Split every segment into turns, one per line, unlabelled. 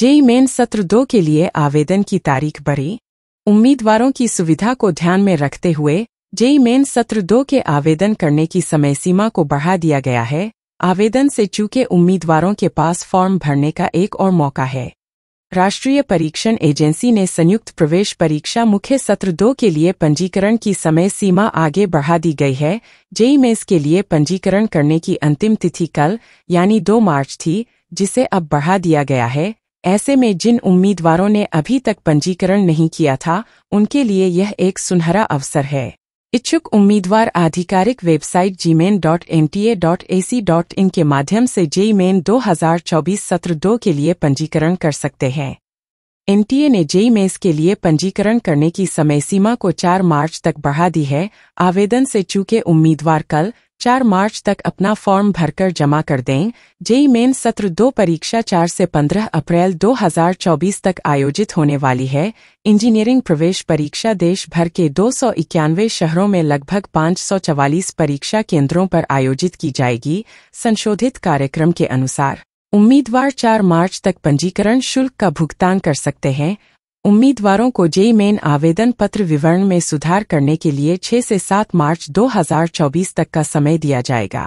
JEE main सत्र दो के लिए आवेदन की तारीख बढ़ी उम्मीदवारों की सुविधा को ध्यान में रखते हुए जेई मेन सत्र दो के आवेदन करने की समय सीमा को बढ़ा दिया गया है आवेदन से चूके उम्मीदवारों के पास फॉर्म भरने का एक और मौका है राष्ट्रीय परीक्षण एजेंसी ने संयुक्त प्रवेश परीक्षा मुख्य सत्र दो के लिए पंजीकरण की समय सीमा आगे बढ़ा दी गई है जेई मेस के लिए पंजीकरण करने की अंतिम तिथि कल यानी 2 मार्च थी जिसे अब बढ़ा दिया गया है ऐसे में जिन उम्मीदवारों ने अभी तक पंजीकरण नहीं किया था उनके लिए यह एक सुनहरा अवसर है इच्छुक उम्मीदवार आधिकारिक website JEE main dot N T A dot A C dot in के माध्यम से जेई मेन दो हजार चौबीस सत्र दो के लिए पंजीकरण कर सकते हैं एनटीए ने जेई मेस के लिए पंजीकरण करने की समय सीमा को 4 मार्च तक बढ़ा दी है आवेदन से चूके उम्मीदवार कल चार मार्च तक अपना फॉर्म भरकर जमा कर दें जेई मेन सत्र दो परीक्षा चार से पंद्रह अप्रैल 2024 तक आयोजित होने वाली है इंजीनियरिंग प्रवेश परीक्षा देश भर के दो शहरों में लगभग 544 परीक्षा केंद्रों पर आयोजित की जाएगी संशोधित कार्यक्रम के अनुसार उम्मीदवार 4 मार्च तक पंजीकरण शुल्क का भुगतान कर सकते हैं उम्मीदवारों को जेई मेन आवेदन पत्र विवरण में सुधार करने के लिए 6 से 7 मार्च 2024 तक का समय दिया जाएगा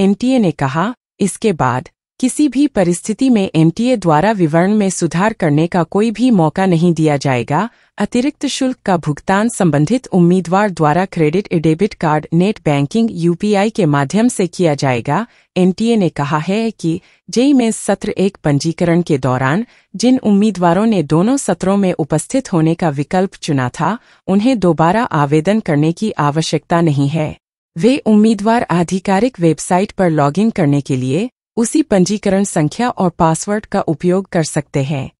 एनटीए ने कहा इसके बाद किसी भी परिस्थिति में एमटीए द्वारा विवरण में सुधार करने का कोई भी मौका नहीं दिया जाएगा अतिरिक्त शुल्क का भुगतान संबंधित उम्मीदवार द्वारा credit debit card net banking UPI के माध्यम से किया जाएगा एनटीए ने कहा है कि जेई में सत्र एक पंजीकरण के दौरान जिन उम्मीदवारों ने दोनों सत्रों में उपस्थित होने का विकल्प चुना था उन्हें दोबारा आवेदन करने की आवश्यकता नहीं है वे उम्मीदवार आधिकारिक वेबसाइट पर लॉगिन करने के लिए उसी पंजीकरण संख्या और पासवर्ड का उपयोग कर सकते हैं